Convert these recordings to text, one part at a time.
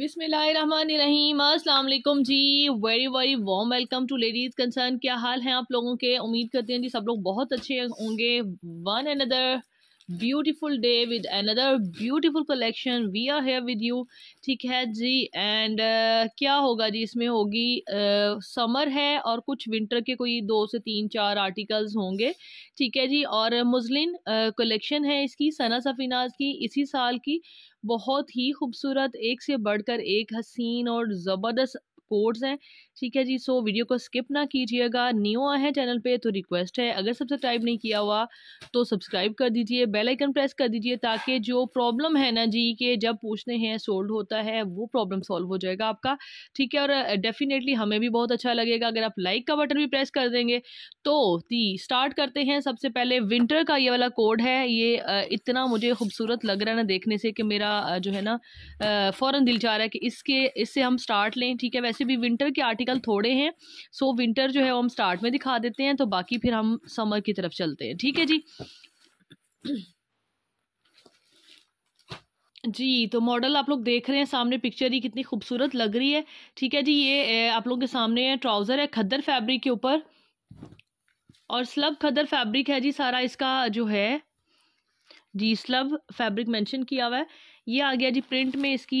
बिसमीम जी very very warm welcome to ladies concern क्या हाल है आप लोगों के उम्मीद करते हैं जी सब लोग बहुत अच्छे होंगे one and other beautiful day with another beautiful collection we are here with you ठीक है जी एंड uh, क्या होगा जी इसमें होगी समर uh, है और कुछ विंटर के कोई दो से तीन चार आर्टिकल्स होंगे ठीक है जी और मुजलिन कलेक्शन uh, है इसकी सना सफिनाज की इसी साल की बहुत ही खूबसूरत एक से बढ़कर एक हसीन और ज़बरदस्त कोट्स हैं ठीक है जी सो वीडियो को स्किप ना कीजिएगा न्यू आए हैं चैनल पे तो रिक्वेस्ट है अगर सब्सक्राइब नहीं किया हुआ तो सब्सक्राइब कर दीजिए बेल आइकन प्रेस कर दीजिए ताकि जो प्रॉब्लम है ना जी के जब पूछने हैं सोल्व होता है वो प्रॉब्लम सॉल्व हो जाएगा आपका ठीक है और डेफिनेटली हमें भी बहुत अच्छा लगेगा अगर आप लाइक का बटन भी प्रेस कर देंगे तो ती स्टार्ट करते हैं सबसे पहले विंटर का ये वाला कोड है ये इतना मुझे खूबसूरत लग रहा है ना देखने से कि मेरा जो है ना फ़ौरन दिल चाह रहा है कि इसके इससे हम स्टार्ट लें ठीक है वैसे भी विंटर के आर्टिकल प्रैक्टिकल थोड़े हैं सो विंटर जो है वो हम स्टार्ट में दिखा देते हैं तो बाकी फिर हम समर की तरफ चलते हैं ठीक है जी जी तो मॉडल आप लोग देख रहे हैं सामने पिक्चर ही कितनी खूबसूरत लग रही है ठीक है जी ये आप लोगों के सामने है ट्राउज़र है खद्दर फैब्रिक के ऊपर और स्लब खदर फैब्रिक है जी सारा इसका जो है जी स्लब फैब्रिक मेंशन किया हुआ है ये आ गया जी प्रिंट में इसकी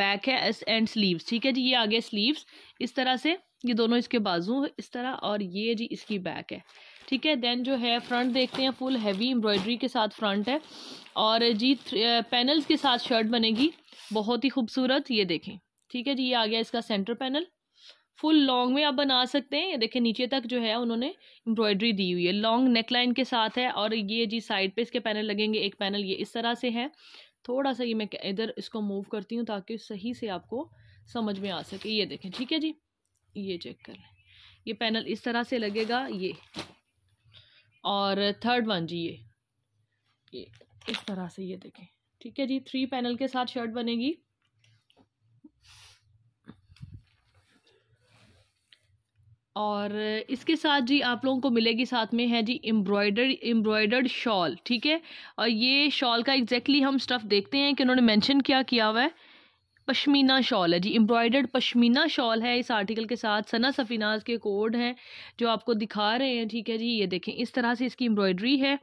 बैक है एंड स्लीव्स ठीक है जी ये आ गया स्लीव्स इस तरह से ये दोनों इसके बाजू इस तरह और ये जी इसकी बैक है ठीक है देन जो है फ्रंट देखते हैं फुल हैवी एम्ब्रॉयडरी के साथ फ्रंट है और जी पैनल्स के साथ शर्ट बनेगी बहुत ही खूबसूरत ये देखें ठीक है जी ये आ गया इसका सेंटर पैनल फुल लॉन्ग में आप बना सकते हैं ये देखें नीचे तक जो है उन्होंने एम्ब्रॉयडरी दी हुई है लॉन्ग नेकलाइन के साथ है और ये जी साइड पे इसके पैनल लगेंगे एक पैनल ये इस तरह से है थोड़ा सा ये मैं इधर इसको मूव करती हूँ ताकि सही से आपको समझ में आ सके ये देखें ठीक है जी ये चेक कर लें ये पैनल इस तरह से लगेगा ये और थर्ड वन जी ये ये इस तरह से ये देखें ठीक है जी थ्री पैनल के साथ शर्ट बनेगी और इसके साथ जी आप लोगों को मिलेगी साथ में है जी एम्ब्रॉयडर एम्ब्रॉयडर्ड शॉल ठीक है और ये शॉल का एग्जैक्टली exactly हम स्टफ़ देखते हैं कि उन्होंने मेंशन क्या किया हुआ है पश्मीना शॉल है जी एम्ब्रॉयडर्ड पश्मीना शॉल है इस आर्टिकल के साथ सना सफिनाज के कोड हैं जो आपको दिखा रहे हैं ठीक है जी ये देखें इस तरह से इसकी एम्ब्रॉयडरी है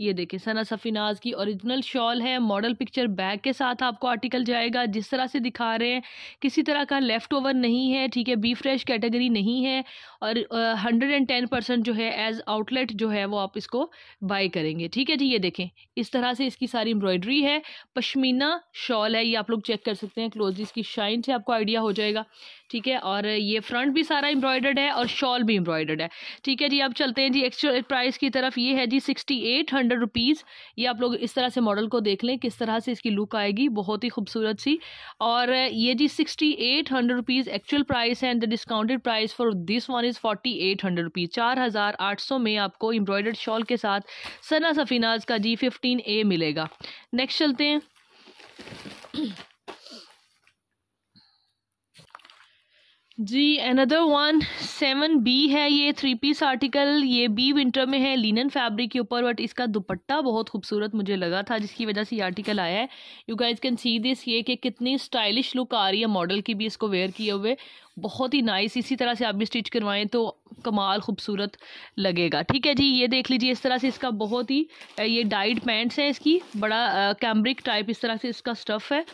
ये देखें सना सफिनाज की ओरिजिनल शॉल है मॉडल पिक्चर बैग के साथ आपको आर्टिकल जाएगा जिस तरह से दिखा रहे हैं किसी तरह का लेफ़्ट ओवर नहीं है ठीक है बी फ्रेश कैटेगरी नहीं है और हंड्रेड एंड टेन परसेंट जो है एज आउटलेट जो है वो आप इसको बाई करेंगे ठीक है जी ये देखें इस तरह से इसकी सारी एम्ब्रॉयडरी है पशमीना शॉल है ये आप लोग चेक कर सकते हैं क्लोज इसकी शाइन से आपको आइडिया हो जाएगा ठीक है और ये फ्रंट भी सारा एम्ब्रॉयडर्ड है और शॉल भी एम्ब्रॉयडर्ड है ठीक है जी आप चलते हैं जी एक्चुअल प्राइस की तरफ ये है जी सिक्सटी एट हंड्रेड रुपीज़ ये आप लोग इस तरह से मॉडल को देख लें किस तरह से इसकी लुक आएगी बहुत ही खूबसूरत सी और ये जी sixty eight hundred rupees actual price है and the discounted price for this one is forty eight hundred rupees चार हज़ार आठ सौ में आपको एम्ब्रॉयडर्ड शॉल के साथ सना सफीनाज का जी फिफ्टीन ए मिलेगा नेक्स्ट चलते हैं जी अनदर वन सेवन बी है ये थ्री पीस आर्टिकल ये बी विंटर में है लिनन फैब्रिक के ऊपर बट इसका दुपट्टा बहुत खूबसूरत मुझे लगा था जिसकी वजह से ये आर्टिकल आया है you guys can see this ये कि कितनी स्टाइलिश लुक आ रही है मॉडल की भी इसको वेयर किए हुए बहुत ही नाइस इसी तरह से आप भी स्टिच करवाएं तो कमाल खूबसूरत लगेगा ठीक है जी ये देख लीजिए इस तरह से इसका बहुत ही ये डाइड पैंट्स है इसकी बड़ा कैम्ब्रिक टाइप इस तरह से इसका स्टफ़ है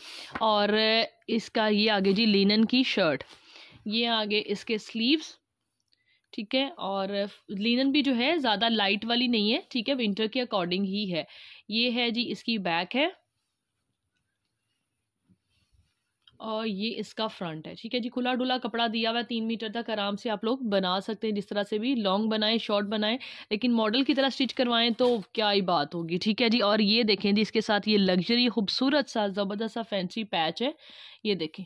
और इसका ये आगे जी लिनन की शर्ट ये आगे इसके स्लीव्स ठीक है और लिनन भी जो है ज़्यादा लाइट वाली नहीं है ठीक है विंटर के अकॉर्डिंग ही है ये है जी इसकी बैक है और ये इसका फ्रंट है ठीक है जी खुला डुला कपड़ा दिया हुआ है तीन मीटर तक आराम से आप लोग बना सकते हैं जिस तरह से भी लॉन्ग बनाएं शॉर्ट बनाएं लेकिन मॉडल की तरह स्टिच करवाएं तो क्या ही बात होगी ठीक है जी और ये देखें जी इसके साथ ये लग्जरी खूबसूरत सा ज़बरदस्त सा फैंसी पैच है ये देखें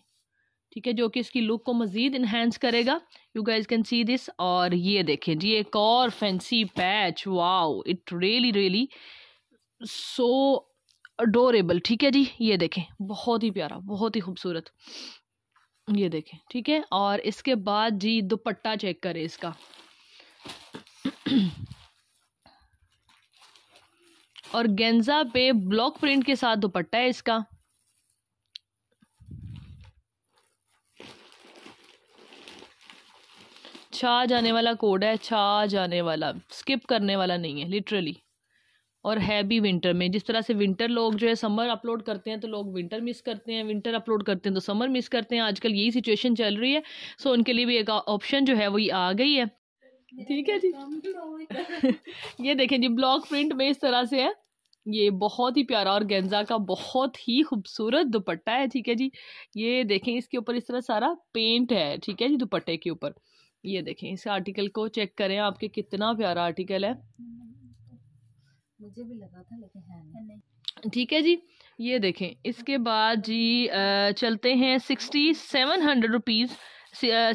ठीक है जो कि इसकी लुक को मज़ीद इन्हेंस करेगा you guys can see this और ये देखें जी एक और fancy patch wow it really really so adorable ठीक है जी ये देखें बहुत ही प्यारा बहुत ही खूबसूरत ये देखें ठीक है और इसके बाद जी दुपट्टा चेक करें इसका और गेंजा पे ब्लॉक प्रिंट के साथ दुपट्टा है इसका छा जाने वाला कोड है छा जाने वाला स्किप करने वाला नहीं है लिटरली और है भी विंटर में जिस तरह से विंटर लोग जो है समर अपलोड करते हैं तो लोग विंटर मिस करते हैं विंटर अपलोड करते हैं तो समर मिस करते हैं आजकल यही सिचुएशन चल रही है सो उनके लिए भी एक ऑप्शन जो है वही आ गई है ठीक है जी ये देखें जी ब्लॉक प्रिंट में इस तरह से है ये बहुत ही प्यारा और गेंजा का बहुत ही खूबसूरत दुपट्टा है ठीक है जी ये देखें इसके ऊपर इस तरह सारा पेंट है ठीक है जी दुपट्टे के ऊपर ये देखें इस आर्टिकल को चेक करें आपके कितना प्यारा आर्टिकल है मुझे भी लगा था लेकिन है नहीं ठीक है जी ये देखें इसके बाद जी चलते हैं sixty seven hundred rupees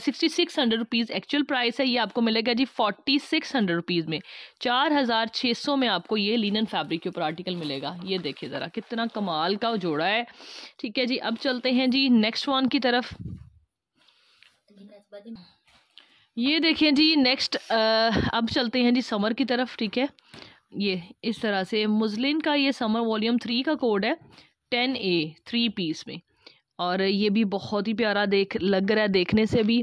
sixty six hundred rupees actual price है ये आपको मिलेगा जी फोर्टी सिक्स हंड्रेड रुपीज़ में चार हज़ार छः सौ में आपको ये लिनन फैब्रिक के ऊपर आर्टिकल मिलेगा ये देखिए ज़रा कितना कमाल का जोड़ा है ठीक है जी अब चलते हैं जी नेक्स्ट वन की तरफ तो ये देखिए जी नेक्स्ट अब चलते हैं जी समर की तरफ ठीक है ये इस तरह से मुजलिन का ये समर वॉल्यूम थ्री का कोड है टेन ए थ्री पीस में और ये भी बहुत ही प्यारा देख लग रहा है देखने से भी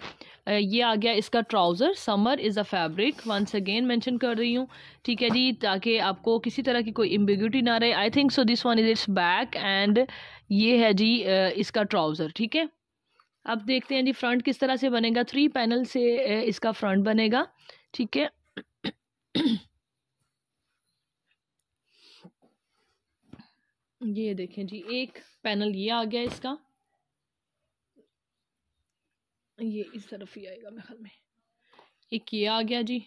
ये आ गया इसका trouser summer is a fabric once again mention कर रही हूँ ठीक है जी ताकि आपको किसी तरह की कोई एम्बिग्यूटी ना रहे I think so this one is it's back and ये है जी इसका ट्राउज़र ठीक है अब देखते हैं जी फ्रंट किस तरह से बनेगा थ्री पैनल से इसका फ्रंट बनेगा ठीक है ये देखें जी एक पैनल ये आ गया इसका ये इस तरफ ही आएगा मेरे ख्याल में एक ये आ गया जी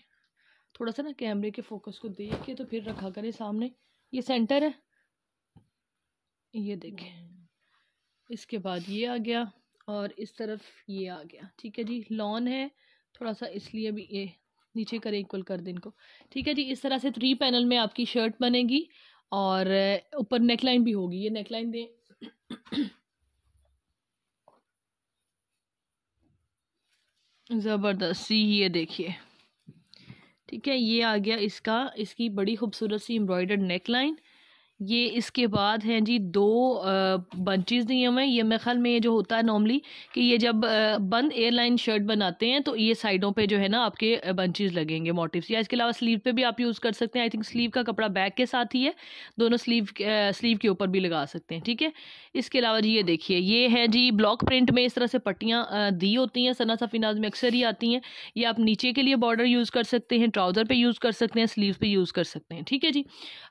थोड़ा सा ना कैमरे के फोकस को देख के तो फिर रखा करें सामने ये सेंटर है ये देखें इसके बाद ये आ गया और इस तरफ ये आ गया ठीक है जी लॉन है थोड़ा सा इसलिए भी ये नीचे करें इक्वल कर दें इनको ठीक है जी इस तरह से थ्री पैनल में आपकी शर्ट बनेगी और ऊपर नेकलाइन भी होगी ये नेकलाइन दें ज़बरदस्त सी ये देखिए ठीक है ये आ गया इसका इसकी बड़ी खूबसूरत सी एम्ब्रॉयडर्ड नेकलाइन ये इसके बाद हैं जी दो बंचेज दिए हुए हैं ये मेरे ख्याल में ये जो होता है नॉर्मली कि ये जब बंद एयरलाइन शर्ट बनाते हैं तो ये साइडों पे जो है ना आपके बंचेज लगेंगे मोटिव्स या इसके अलावा स्लीव पे भी आप यूज़ कर सकते हैं आई थिंक स्लीव का कपड़ा बैक के साथ ही है दोनों स्लीव स्लीव के ऊपर भी लगा सकते हैं ठीक है इसके अलावा जी ये देखिए ये है जी ब्लॉक प्रिंट में इस तरह से पट्टियाँ दी होती हैं सना सफीनाज में अक्सर ही आती हैं ये आप नीचे के लिए बॉर्डर यूज़ कर सकते हैं ट्राउज़र पर यूज़ कर सकते हैं स्लीव पर यूज़ कर सकते हैं ठीक है जी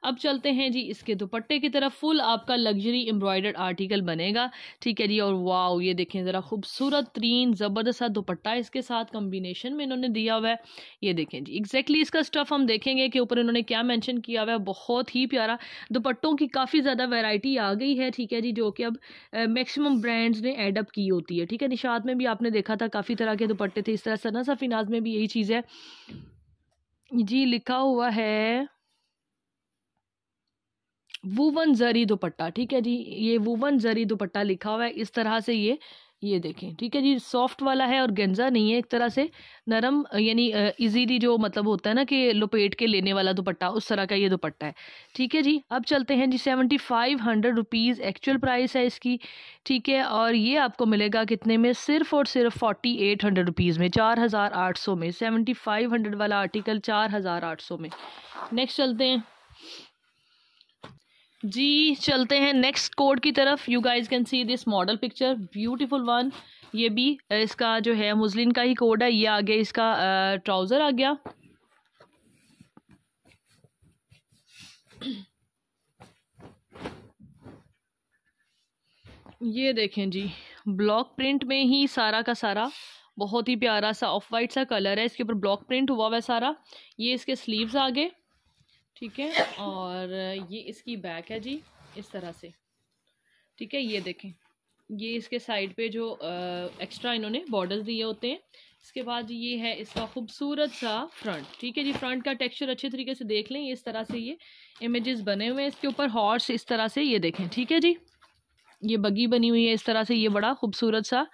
अब चलते हैं जी इसके के दुपट्टे की तरफ फुल आपका लग्जरी एम्ब्रॉयडर्ड आर्टिकल बनेगा ठीक है जी और वाओ ये देखें ज़रा खूबसूरत तरीन ज़बरदस्त दुपट्टा इसके साथ कम्बिनेशन में इन्होंने दिया हुआ है ये देखें जी एग्जैक्टली इसका स्टफ़ हम देखेंगे कि ऊपर इन्होंने क्या मैंशन किया हुआ है बहुत ही प्यारा दुपट्टों की काफ़ी ज़्यादा वेराइटी आ गई है ठीक है जी जो कि अब मैक्सिमम ब्रांड्स ने एडअप की होती है ठीक है निशात में भी आपने देखा था काफ़ी तरह के दुपट्टे थे इस तरह सना सफिनाज में भी यही चीज़ है जी लिखा हुआ है वूवन जरी दुपट्टा ठीक है जी ये वुवन जरी दुपट्टा लिखा हुआ है इस तरह से ये ये देखें ठीक है जी सॉफ्ट वाला है और गेंजा नहीं है एक तरह से नरम यानी इजीली जो मतलब होता है ना कि लपेट के लेने वाला दुपट्टा उस तरह का ये दुपट्टा है ठीक है जी अब चलते हैं जी seventy five hundred rupees actual price है इसकी ठीक है और ये आपको मिलेगा कितने में सिर्फ और सिर्फ फोर्टी एट हंड्रेड रुपीज़ में चार हज़ार आठ सौ में सेवेंटी फाइव हंड्रेड वाला आर्टिकल चार हज़ार आठ सौ में नेक्स्ट चलते हैं जी चलते हैं नेक्स्ट कोड की तरफ you guys can see this model picture beautiful one ये भी इसका जो है मुस्लिन का ही कोड है ये आ गया इसका ट्राउज़र आ गया ये देखें जी ब्लॉक प्रिंट में ही सारा का सारा बहुत ही प्यारा सा ऑफ वाइट सा कलर है इसके ऊपर ब्लॉक प्रिंट हुआ हुआ है सारा ये इसके स्लीव्स आ गए ठीक है और ये इसकी बैक है जी इस तरह से ठीक है ये देखें ये इसके साइड पे जो एक्स्ट्रा इन्होंने बॉर्डर्स दिए होते हैं इसके बाद ये है इसका खूबसूरत सा फ्रंट ठीक है जी फ्रंट का टेक्सचर अच्छे तरीके से देख लें इस तरह से ये इमेजेस बने हुए हैं इसके ऊपर हॉर्स इस तरह से ये देखें ठीक है जी ये बगी बनी हुई है इस तरह से ये बड़ा खूबसूरत सा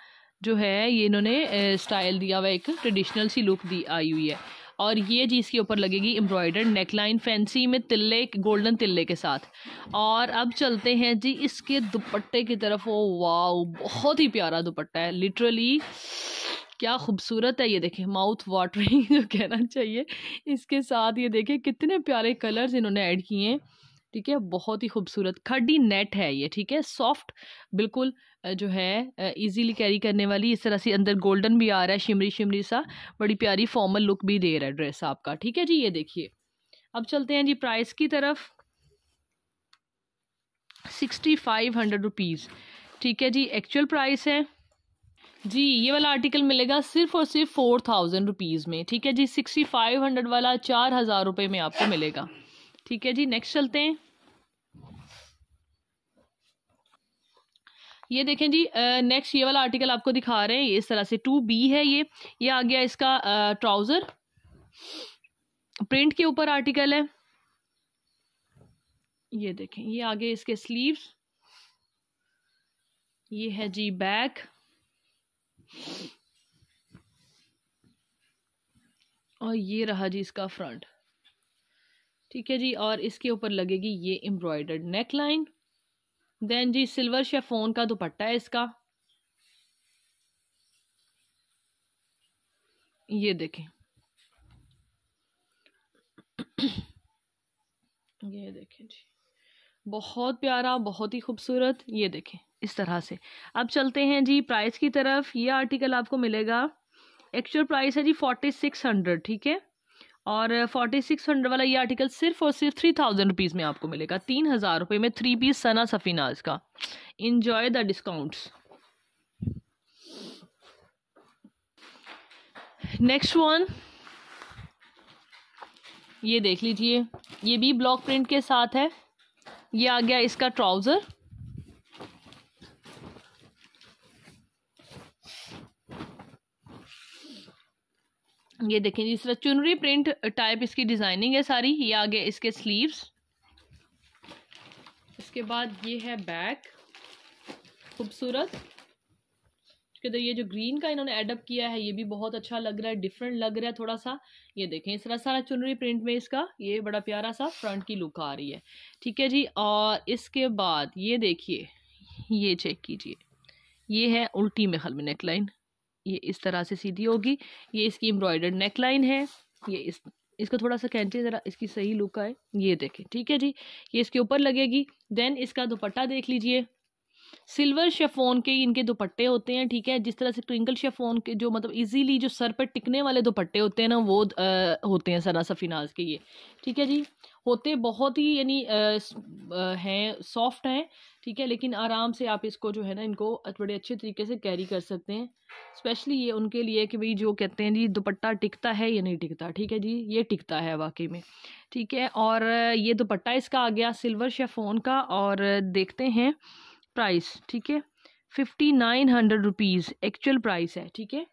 जो है ये इन्होंने स्टाइल दिया हुआ एक ट्रेडिशनल सी लुक दी आई हुई है और ये चीज़ के ऊपर लगेगी एम्ब्रॉयडर्ड नेकलाइन फैंसी में तिल्ले गोल्डन तिल्ले के साथ और अब चलते हैं जी इसके दुपट्टे की तरफ ओ वाओ बहुत ही प्यारा दुपट्टा है लिटरली क्या खूबसूरत है ये देखें माउथ वाटरिंग जो कहना चाहिए इसके साथ ये देखें कितने प्यारे कलर्स इन्होंने ऐड किए हैं ठीक है बहुत ही खूबसूरत खड्डी नेट है ये ठीक है सॉफ्ट बिल्कुल जो है इजीली कैरी करने वाली इस तरह से अंदर गोल्डन भी आ रहा है शिमरी शिमरी सा बड़ी प्यारी फॉर्मल लुक भी दे रहा है ड्रेस आपका ठीक है जी ये देखिए अब चलते हैं जी प्राइस की तरफ सिक्सटी फाइव हंड्रेड रुपीज़ ठीक है जी एक्चुअल प्राइस है जी ये वाला आर्टिकल मिलेगा सिर्फ और सिर्फ फोर थाउजेंड रुपीज़ में ठीक है जी सिक्सटी फाइव हंड्रेड वाला चार हज़ार रुपये में आपको मिलेगा ठीक है जी नेक्स्ट चलते हैं ये देखें जी नेक्स्ट ये वाला आर्टिकल आपको दिखा रहे हैं इस तरह से टू बी है ये ये आ गया इसका ट्राउज़र प्रिंट के ऊपर आर्टिकल है ये देखें ये आगे इसके स्लीव्स ये है जी बैक और ये रहा जी इसका फ्रंट ठीक है जी और इसके ऊपर लगेगी ये एम्ब्रॉयडर्ड नेक लाइन देन जी सिल्वर शेफोन का दुपट्टा है इसका ये देखें ये देखें जी बहुत प्यारा बहुत ही खूबसूरत ये देखें इस तरह से अब चलते हैं जी प्राइस की तरफ ये आर्टिकल आपको मिलेगा एक्चुअल प्राइस है जी फोर्टी सिक्स हंड्रेड ठीक है और फोर्टी सिक्स हंड्रेड वाला ये आर्टिकल सिर्फ और सिर्फ थ्री थाउजेंड रुपीज़ में आपको मिलेगा तीन हज़ार रुपये में थ्री पीस सना सफीनाज का enjoy the discounts next one ये देख लीजिए ये भी ब्लॉक प्रिंट के साथ है ये आ गया इसका ट्राउज़र ये देखें जिस तरह चुनरी प्रिंट टाइप इसकी डिज़ाइनिंग है सारी ये आगे इसके स्लीव्स इसके बाद ये है बैक खूबसूरत इसके अंदर ये जो ग्रीन का इन्होंने एडअप किया है ये भी बहुत अच्छा लग रहा है डिफरेंट लग रहा है थोड़ा सा ये देखें इस तरह सारा चुनरी प्रिंट में इसका ये बड़ा प्यारा सा फ्रंट की लुक आ रही है ठीक है जी और इसके बाद ये देखिए ये चेक कीजिए ये है उल्टी में हल में नेकलाइन ये इस तरह से सीधी होगी ये इसकी एम्ब्रॉयडर्ड नेक लाइन है ये इस इसको थोड़ा सा खींचे ज़रा इसकी सही लुक आए ये देखें ठीक है जी ये इसके ऊपर लगेगी देन इसका दुपट्टा देख लीजिए सिल्वर शेफोन के इनके दुपट्टे होते हैं ठीक है जिस तरह से ट्विंकल शेफोन के जो मतलब इजीली जो सर पर टिकने वाले दुपट्टे होते हैं ना वो आ, होते हैं सना सफिनाज के ये ठीक है जी होते बहुत ही यानी हैं सॉफ्ट हैं ठीक है लेकिन आराम से आप इसको जो है ना इनको बड़े अच्छे तरीके से कैरी कर सकते हैं स्पेशली ये उनके लिए कि भाई जो कहते हैं जी दुपट्टा टिकता है या नहीं टिकता ठीक है जी ये टिकता है वाकई में ठीक है और ये दुपट्टा इसका आ गया सिल्वर शेफोन का और देखते हैं प्राइस ठीक है fifty nine hundred rupees actual price है ठीक है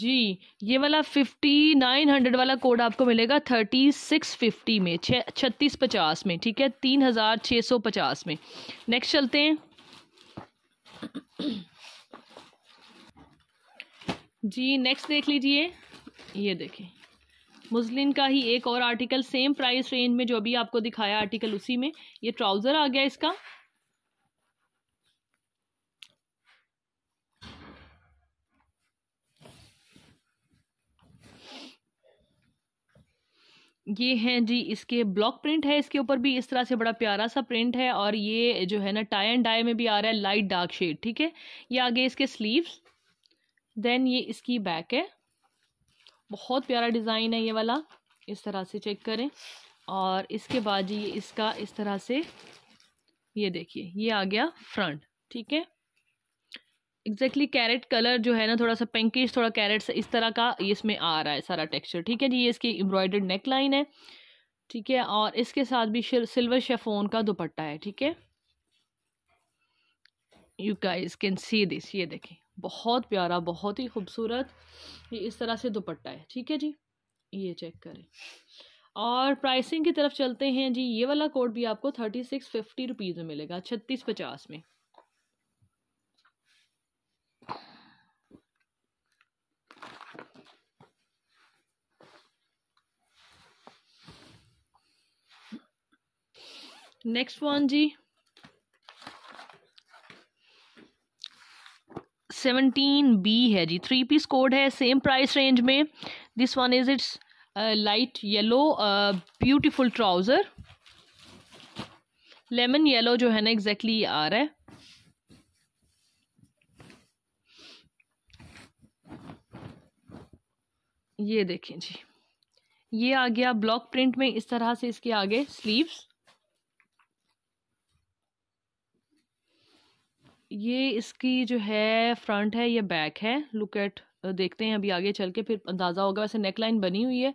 जी ये वाला फिफ्टी नाइन हंड्रेड वाला कोड आपको मिलेगा थर्टी सिक्स फिफ्टी में छः छत्तीस पचास में ठीक है तीन हज़ार छः सौ पचास में नेक्स्ट चलते हैं जी नेक्स्ट देख लीजिए ये देखें मुस्लिन का ही एक और आर्टिकल सेम प्राइस रेंज में जो अभी आपको दिखाया आर्टिकल उसी में ये ट्राउज़र आ गया इसका ये हैं जी इसके ब्लॉक प्रिंट है इसके ऊपर भी इस तरह से बड़ा प्यारा सा प्रिंट है और ये जो है ना टाई एंड डाई में भी आ रहा है लाइट डार्क शेड ठीक है ये आगे इसके स्लीव्स देन ये इसकी बैक है बहुत प्यारा डिज़ाइन है ये वाला इस तरह से चेक करें और इसके बाद ये इसका इस तरह से ये देखिए ये आ गया फ्रंट ठीक है एग्जैक्टली कैरेट कलर जो है ना थोड़ा सा पिंकिश थोड़ा कैरेट इस तरह का इसमें आ रहा है सारा टेक्सचर ठीक है जी ये इसकी एम्ब्रॉयडर्ड नेक लाइन है ठीक है और इसके साथ भी सिल्वर शेफोन का दुपट्टा है ठीक है you guys can see this ये देखें बहुत प्यारा बहुत ही खूबसूरत ये इस तरह से दुपट्टा है ठीक है जी ये चेक करें और प्राइसिंग की तरफ चलते हैं जी ये वाला कोड भी आपको थर्टी सिक्स फिफ्टी रुपीज़ में मिलेगा छत्तीस पचास में नेक्स्ट वन जी सेवनटीन बी है जी थ्री पीस कोड है सेम प्राइस रेंज में this one is it's light yellow beautiful trouser lemon yellow जो है ना एग्जैक्टली ये आ रहा है ये देखें जी ये आ गया ब्लॉक प्रिंट में इस तरह से इसके आगे स्लीव्स ये इसकी जो है फ्रंट है या बैक है लुक एट देखते हैं अभी आगे चल के फिर अंदाज़ा होगा वैसे नेक लाइन बनी हुई है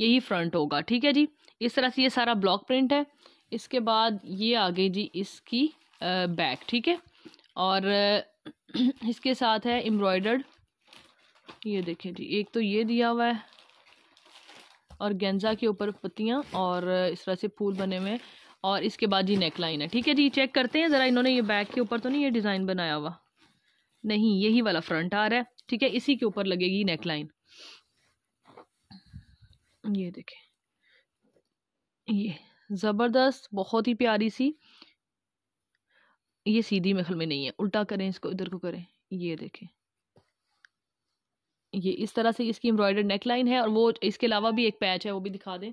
यही फ्रंट होगा ठीक है जी इस तरह से ये सारा ब्लॉक प्रिंट है इसके बाद ये आ गई जी इसकी बैक ठीक है और इसके साथ है एम्ब्रॉयडर्ड ये देखें जी एक तो ये दिया हुआ है और गेंजा के ऊपर पत्तियाँ और इस तरह से फूल बने हुए हैं और इसके बाद ये नेक लाइन है ठीक है जी चेक करते हैं ज़रा इन्होंने ये बैक के ऊपर तो नहीं ये डिज़ाइन बनाया हुआ नहीं यही वाला फ्रंट आ रहा है ठीक है इसी के ऊपर लगेगी नेक लाइन ये देखें ये ज़बरदस्त बहुत ही प्यारी सी ये सीधी महल में नहीं है उल्टा करें इसको इधर को करें ये देखें ये इस तरह से इसकी एम्ब्रॉयडर्ड नेक लाइन है और वो इसके अलावा भी एक पैच है वो भी दिखा दें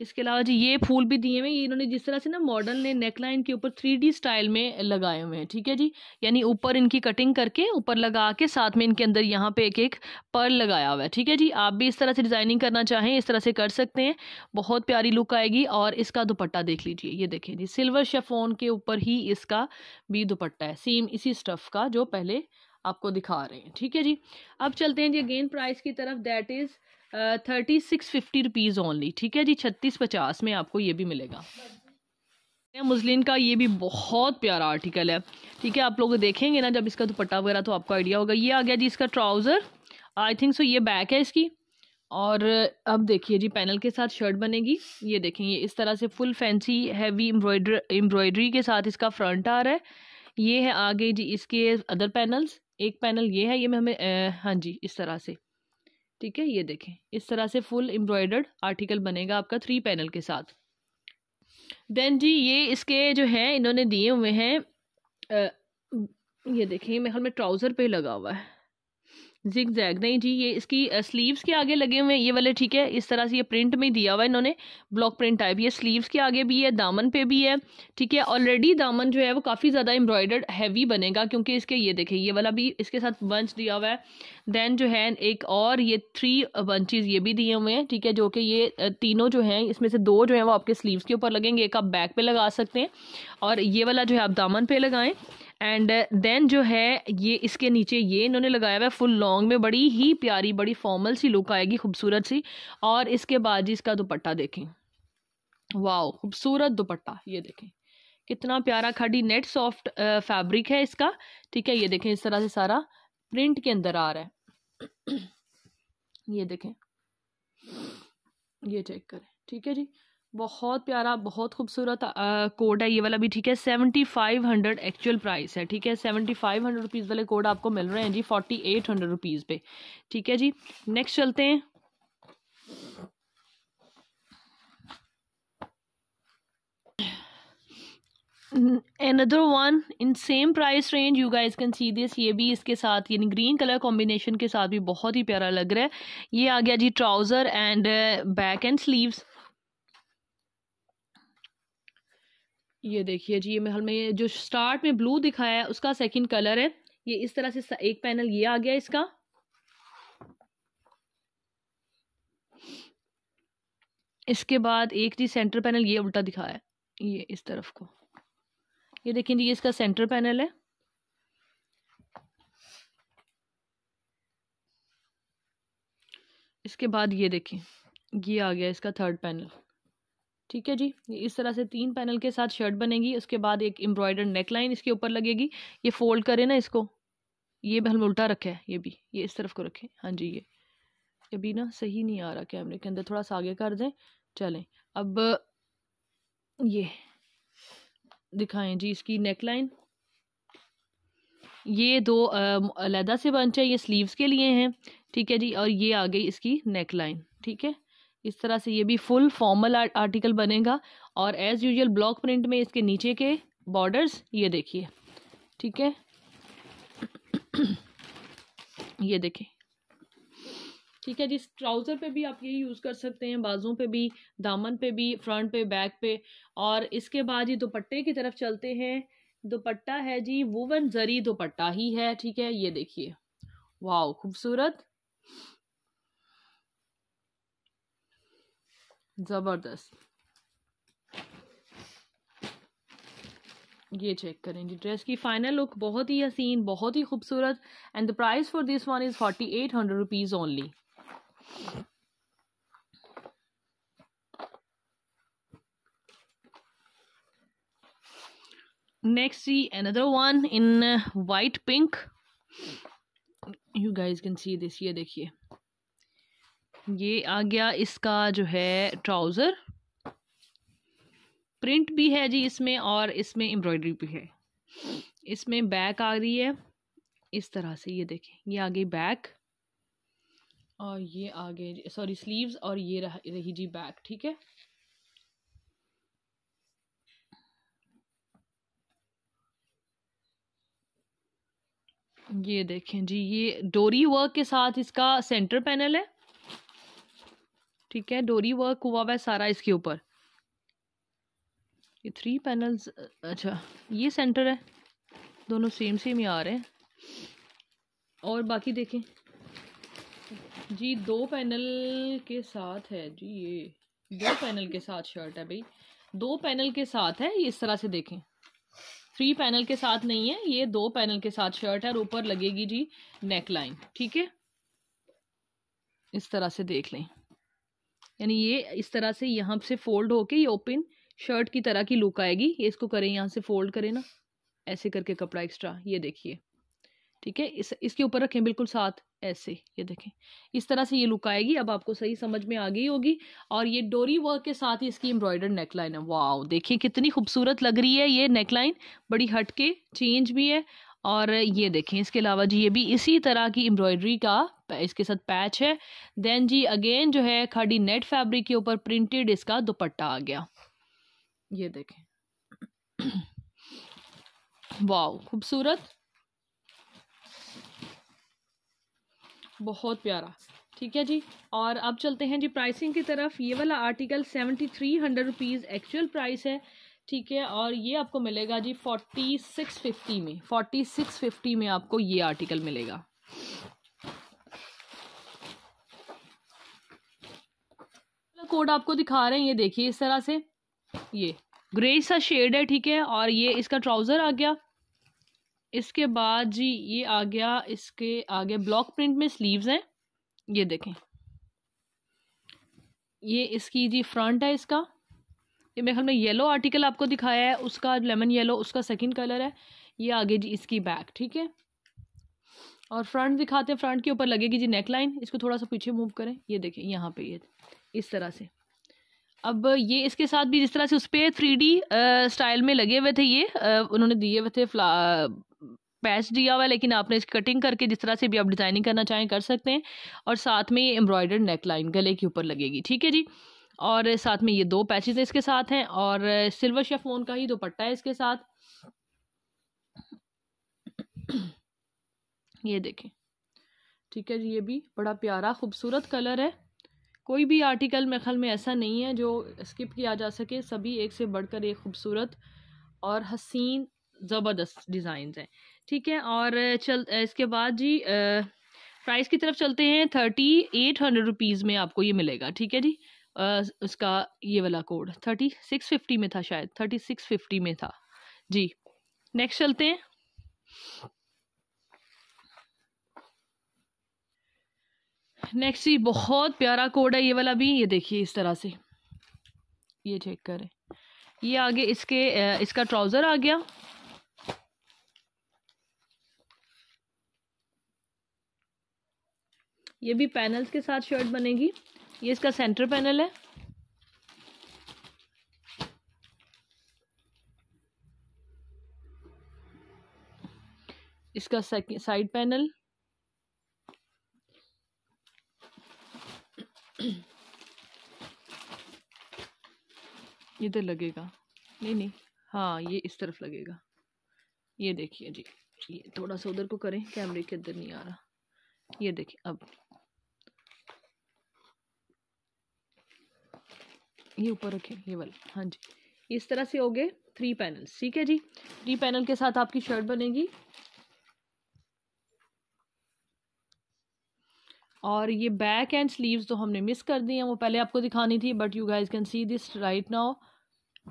इसके अलावा जी ये फूल भी दिए हुए ये इन्होंने जिस तरह से ना मॉडल ने नेकलाइन के ऊपर थ्री स्टाइल में लगाए हुए हैं ठीक है जी यानी ऊपर इनकी कटिंग करके ऊपर लगा के साथ में इनके अंदर यहाँ पे एक एक पर लगाया हुआ है ठीक है जी आप भी इस तरह से डिज़ाइनिंग करना चाहें इस तरह से कर सकते हैं बहुत प्यारी लुक आएगी और इसका दुपट्टा देख लीजिए ये देखें जी सिल्वर शेफोन के ऊपर ही इसका भी दुपट्टा है सेम इसी स्टफ़ का जो पहले आपको दिखा रहे हैं ठीक है जी अब चलते हैं जी अगेन प्राइस की तरफ that is thirty six fifty rupees only ठीक है जी छत्तीस पचास में आपको ये भी मिलेगा मुस्लिन का ये भी बहुत प्यारा आर्टिकल है ठीक है आप लोग देखेंगे ना जब इसका दुपट्टा वगैरह तो आपको आइडिया होगा ये आ गया जी इसका ट्राउज़र आई थिंक सो ये बैक है इसकी और अब देखिए जी पैनल के साथ शर्ट बनेगी ये देखेंगे इस तरह से full fancy heavy embroider embroidery के साथ इसका फ्रंट आ रहा है ये है आगे जी इसके अदर पैनल्स एक पैनल ये है ये में हमें हाँ जी इस तरह से ठीक है ये देखें इस तरह से फुल एम्ब्रॉयडर्ड आर्टिकल बनेगा आपका थ्री पैनल के साथ देन जी ये इसके जो है इन्होंने दिए हुए हैं ये देखें मेरे ख्याल में ट्राउज़र पे लगा हुआ है जिग जैग नहीं जी ये इसकी स्लीव्स के आगे लगे हुए हैं ये वाले ठीक है इस तरह से ये प्रिंट में दिया हुआ है इन्होंने ब्लॉक प्रिंट टाइप ये स्लीव्स के आगे भी है दामन पे भी है ठीक है ऑलरेडी दामन जो है वो काफ़ी ज़्यादा एम्ब्रॉयडर्ड हैवी बनेगा क्योंकि इसके ये देखें ये वाला भी इसके साथ बंच दिया हुआ है देन जो है एक और ये थ्री बंचेज ये भी दिए हुए हैं ठीक है जो कि ये तीनों जो हैं इसमें से दो जो हैं वो आपके स्लीव्स के ऊपर लगेंगे एक आप बैक पर लगा सकते हैं और ये वाला जो है आप दामन पर लगाएँ एंड देन uh, जो है ये इसके नीचे ये इन्होंने लगाया हुआ है फुल लॉन्ग में बड़ी ही प्यारी बड़ी फॉर्मल सी लुक आएगी खूबसूरत सी और इसके बाद जी इसका दुपट्टा देखें वाओ खूबसूरत दुपट्टा ये देखें कितना प्यारा खड़ी नेट सॉफ्ट फैब्रिक है इसका ठीक है ये देखें इस तरह से सारा प्रिंट के अंदर आ रहा है ये देखें ये चेक करें ठीक है जी बहुत प्यारा बहुत खूबसूरत कोड है ये वाला भी ठीक है seventy five hundred actual price है ठीक है सेवेंटी फाइव हंड्रेड रुपीज़ वाले कोड आपको मिल रहे हैं जी फोर्टी एट हंड्रेड रुपीज़ पे ठीक है जी नेक्स्ट चलते हैं another one in same price range you guys can see this ये भी इसके साथ यानी ग्रीन कलर कॉम्बिनेशन के साथ भी बहुत ही प्यारा लग रहा है ये आ गया जी trouser and back and sleeves ये देखिए जी ये महल में जो स्टार्ट में ब्लू दिखाया है उसका सेकंड कलर है ये इस तरह से एक पैनल ये आ गया इसका इसके बाद एक जी सेंटर पैनल ये उल्टा दिखाया है ये इस तरफ को ये देखें जी ये इसका सेंटर पैनल है इसके बाद ये देखें ये आ गया इसका थर्ड पैनल ठीक है जी इस तरह से तीन पैनल के साथ शर्ट बनेगी उसके बाद एक एम्ब्रॉयडर्ड नेक लाइन इसके ऊपर लगेगी ये फोल्ड करें ना इसको ये हम उल्टा रखे है ये भी ये इस तरफ को रखें हाँ जी ये अभी ना सही नहीं आ रहा कैमरे के अंदर थोड़ा सा आगे कर दें चलें अब ये दिखाएं जी इसकी नेक लाइन ये दो अलहदा से बंच है ये स्लीव्स के लिए हैं ठीक है जी और ये आ गई इसकी नेक लाइन ठीक है इस तरह से ये भी फुल फॉर्मल आर्टिकल बनेगा और एज़ यूजल ब्लॉक प्रिंट में इसके नीचे के बॉर्डर्स ये देखिए ठीक है ये देखिए ठीक है जिस ट्राउज़र पे भी आप ये यूज़ कर सकते हैं बाजों पे भी दामन पे भी फ्रंट पे बैक पे और इसके बाद ये दुपट्टे की तरफ चलते हैं दुपट्टा है जी वुवन जरी दुपट्टा ही है ठीक है ये देखिए वाह खूबसूरत ज़बरदस्त ये चेक करें जी ड्रेस की फाइनल लुक बहुत ही हसीन बहुत ही खूबसूरत and the price for this one is forty eight hundred rupees only next see another one in white pink you guys can see this ये देखिए ये आ गया इसका जो है ट्राउज़र प्रिंट भी है जी इसमें और इसमें एम्ब्रॉयडरी भी है इसमें बैक आ रही है इस तरह से ये देखें ये आ गई बैक और ये आ गए सॉरी स्लीव्स और ये रह, रही जी बैक ठीक है ये देखें जी ये डोरी वर्क के साथ इसका सेंटर पैनल है ठीक है डोरी वर्क हुआ हुआ है सारा इसके ऊपर ये थ्री पैनल्स अच्छा ये सेंटर है दोनों सेम सेम ही आ रहे हैं और बाकी देखें जी दो पैनल के साथ है जी ये दो पैनल के साथ शर्ट है भाई दो पैनल के साथ है इस तरह से देखें थ्री पैनल के साथ नहीं है ये दो पैनल के साथ शर्ट है और ऊपर लगेगी जी नेक लाइन ठीक है इस तरह से देख लें यानी ये इस तरह से यहाँ से फोल्ड होके ये ओपन शर्ट की तरह की लुक आएगी ये इसको करें यहाँ से फोल्ड करें ना ऐसे करके कपड़ा एक्स्ट्रा ये देखिए ठीक है इस इसके ऊपर रखें बिल्कुल साथ ऐसे ये देखें इस तरह से ये लुक आएगी अब आपको सही समझ में आ गई होगी और ये डोरी वर्क के साथ ही इसकी एम्ब्रॉयडर्ड नेकलाइन है वाह देखिए कितनी खूबसूरत लग रही है ये नेकलाइन बड़ी हटके चेंज भी है और ये देखें इसके अलावा जी ये भी इसी तरह की एम्ब्रॉयडरी का इसके साथ पैच है देन जी अगेन जो है खाड़ी नेट फैब्रिक के ऊपर प्रिंटेड इसका दुपट्टा आ गया ये देखें वाह खूबसूरत बहुत प्यारा ठीक है जी और अब चलते हैं जी प्राइसिंग की तरफ ये वाला article seventy three hundred rupees actual price है ठीक है और ये आपको मिलेगा जी फोर्टी सिक्स फिफ्टी में फोर्टी सिक्स फिफ्टी में आपको ये आर्टिकल मिलेगा कोड आपको दिखा रहे हैं ये देखिए इस तरह से ये ग्रे सा शेड है ठीक है और ये इसका ट्राउज़र आ गया इसके बाद जी ये आ गया इसके आगे ब्लॉक प्रिंट में स्लीव्स हैं ये देखें ये इसकी जी फ्रंट है इसका ये मेरे ख्याल में येलो आर्टिकल आपको दिखाया है उसका लेमन येलो उसका सेकंड कलर है ये आगे जी इसकी बैक ठीक है और फ्रंट दिखाते हैं फ्रंट के ऊपर लगेगी जी नेक लाइन इसको थोड़ा सा पीछे मूव करें ये देखें यहाँ पे ये इस तरह से अब ये इसके साथ भी जिस तरह से उस पर थ्री स्टाइल में लगे हुए थे ये उन्होंने दिए हुए थे पैच दिया हुआ है लेकिन आपने इसकी कटिंग करके जिस तरह से भी आप डिज़ाइनिंग करना चाहें कर सकते हैं और साथ में ये एम्ब्रॉयडर्ड नेक लाइन गले के ऊपर लगेगी ठीक है जी और साथ में ये दो पैचेज इसके साथ हैं और सिल्वर शेफोन का ही दोपट्टा है इसके साथ ये देखें ठीक है जी ये भी बड़ा प्यारा खूबसूरत कलर है कोई भी आर्टिकल मेरे ख्याल में ऐसा नहीं है जो स्किप किया जा सके सभी एक से बढ़कर एक खूबसूरत और हसीन ज़बरदस्त डिज़ाइन हैं ठीक है और चल इसके बाद जी प्राइस की तरफ चलते हैं थर्टी एट हंड्रेड रुपीज़ में आपको ये मिलेगा ठीक है जी उसका ये वाला कोड थर्टी सिक्स फिफ्टी में था शायद थर्टी सिक्स फिफ्टी में था जी नेक्स्ट चलते हैं नेक्स्ट जी बहुत प्यारा कोड है ये वाला भी ये देखिए इस तरह से ये चेक करें ये आगे इसके इसका ट्राउज़र आ गया ये भी पैनल्स के साथ शर्ट बनेगी ये इसका सेंटर पैनल है इसका साइड पैनल इधर लगेगा नहीं नहीं हाँ ये इस तरफ लगेगा ये देखिए जी ये थोड़ा सा उधर को करें कैमरे के अंदर नहीं आ रहा ये देखिए अब ये ऊपर रखें ये वाला हाँ जी इस तरह से हो गए थ्री पैनल्स ठीक है जी थ्री पैनल के साथ आपकी शर्ट बनेगी और ये बैक एंड स्लीव्स तो हमने मिस कर दी हैं वो पहले आपको दिखानी थी but you guys can see this right now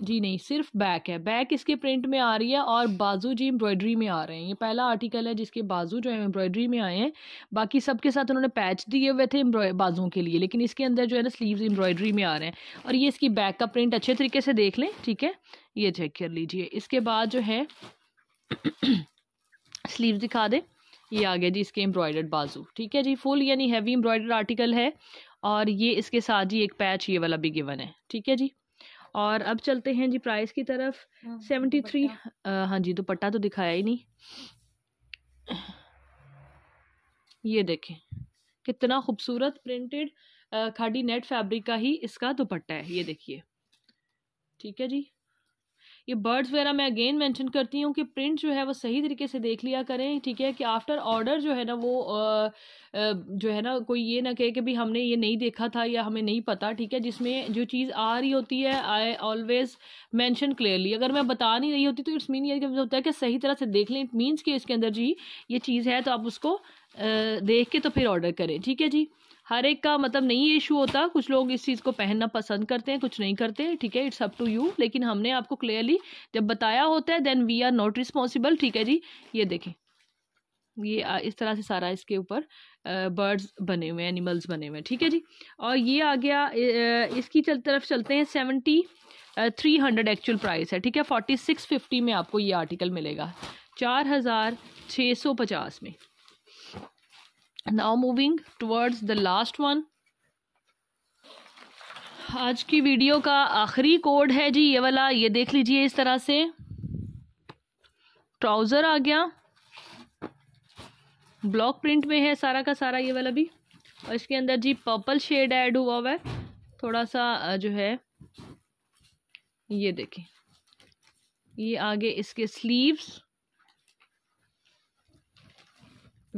जी नहीं सिर्फ बैक है बैक इसके प्रिंट में आ रही है और बाजू जी एम्ब्रॉयडरी में आ रहे हैं ये पहला आर्टिकल है जिसके बाजू जो है एम्ब्रॉयडरी में आए हैं बाकी सब के साथ उन्होंने पैच दिए हुए थे बाजुओं के लिए लेकिन इसके अंदर जो है ना स्लीव्स एम्ब्रॉयडरी में आ रहे हैं और ये इसकी बैक का प्रिंट अच्छे तरीके से देख लें ठीक है ये चेक कर लीजिए इसके बाद जो है स्लीव दिखा दें ये आ गया जी इसके एम्ब्रॉयडर्ड बाजू ठीक है जी फुल यानी हैवी एम्ब्रॉयडर्ड आर्टिकल है और ये इसके साथ जी एक पैच ये वाला भी गिवन है ठीक है जी और अब चलते हैं जी प्राइस की तरफ सेवेंटी हाँ, तो थ्री हाँ जी दुपट्टा तो दिखाया ही नहीं ये देखें कितना खूबसूरत प्रिंटेड खाड़ी नेट फैब्रिक का ही इसका दुपट्टा है ये देखिए ठीक है जी ये बर्ड्स वगैरह मैं अगेन मेंशन करती हूँ कि प्रिंट जो है वो सही तरीके से देख लिया करें ठीक है कि आफ्टर ऑर्डर जो है ना वो आ, जो है ना कोई ये ना कहे कि भाई हमने ये नहीं देखा था या हमें नहीं पता ठीक है जिसमें जो चीज़ आ रही होती है आई ऑलवेज़ मैंशन क्लियरली अगर मैं बता नहीं रही होती तो इट्स मीन ये होता है कि सही तरह से देख लें इट मीन्स कि इसके अंदर जी ये चीज़ है तो आप उसको देख के तो फिर ऑर्डर करें ठीक है जी हर एक का मतलब नहीं ये इशू होता कुछ लोग इस चीज़ को पहनना पसंद करते हैं कुछ नहीं करते ठीक है इट्स अप टू यू लेकिन हमने आपको क्लियरली जब बताया होता है then we are not responsible ठीक है जी ये देखें ये इस तरह से सारा इसके ऊपर बर्ड्स बने हुए हैं एनिमल्स बने हुए हैं ठीक है जी और ये आ गया इसकी चल तरफ चलते हैं seventy three hundred actual price है ठीक है फोर्टी सिक्स फिफ्टी में आपको ये आर्टिकल मिलेगा चार हज़ार छः सौ पचास में now moving towards the last one आज की वीडियो का आखिरी कोड है जी ये वाला ये देख लीजिए इस तरह से ट्राउज़र आ गया ब्लॉक प्रिंट में है सारा का सारा ये वाला भी और इसके अंदर जी पर्पल शेड ऐड हुआ हुआ है थोड़ा सा जो है ये देखें ये आगे इसके स्लीव्स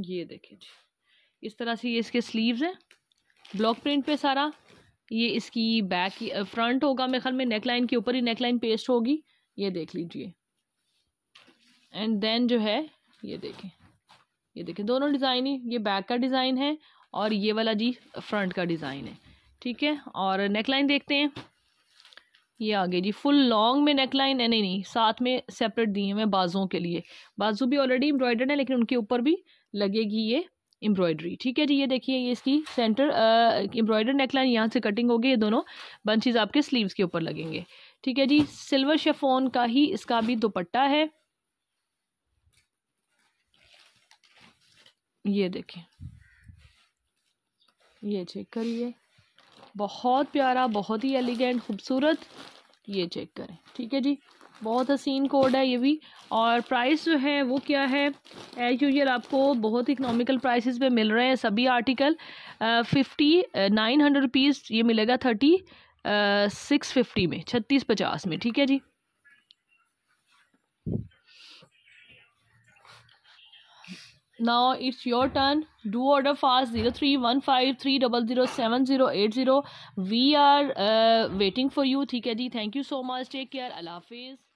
ये देखिए जी इस तरह से ये इसके स्लीव्स हैं ब्लॉक प्रिंट पे सारा ये इसकी बैक फ्रंट होगा मेरे ख्याल में नेक लाइन के ऊपर ही नेक लाइन पेस्ट होगी ये देख लीजिए एंड देन जो है ये देखें ये देखें दोनों डिज़ाइन ही ये बैक का डिज़ाइन है और ये वाला जी फ्रंट का डिज़ाइन है ठीक है और नेक लाइन देखते हैं ये आगे जी फुल लॉन्ग में नेक लाइन है नहीं नहीं साथ में सेपरेट दिए हुए बाजुओं के लिए बाजू भी ऑलरेडी एम्ब्रॉयडर्ड है लेकिन उनके ऊपर भी लगेगी ये एम्ब्रॉयडरी ठीक है जी ये देखिए ये इसकी सेंटर एम्ब्रॉयडर नेकलाइन यहाँ से कटिंग होगी ये दोनों बंचेज आपके स्लीव्स के ऊपर लगेंगे ठीक है जी सिल्वर शेफोन का ही इसका भी दुपट्टा है ये देखिए ये चेक करिए बहुत प्यारा बहुत ही एलिगेंट खूबसूरत ये चेक करें ठीक है जी बहुत हसीन कोड है ये भी और प्राइस जो है वो क्या है एज यूजल आपको बहुत इकनॉमिकल प्राइसेस पे मिल रहे हैं सभी article fifty nine hundred rupees ये मिलेगा थर्टी सिक्स फिफ्टी में छत्तीस पचास में ठीक है जी your turn do order fast zero three one five three double zero seven zero eight zero we are waiting for you ठीक है जी thank you so much take care अल्लाह हाफिज़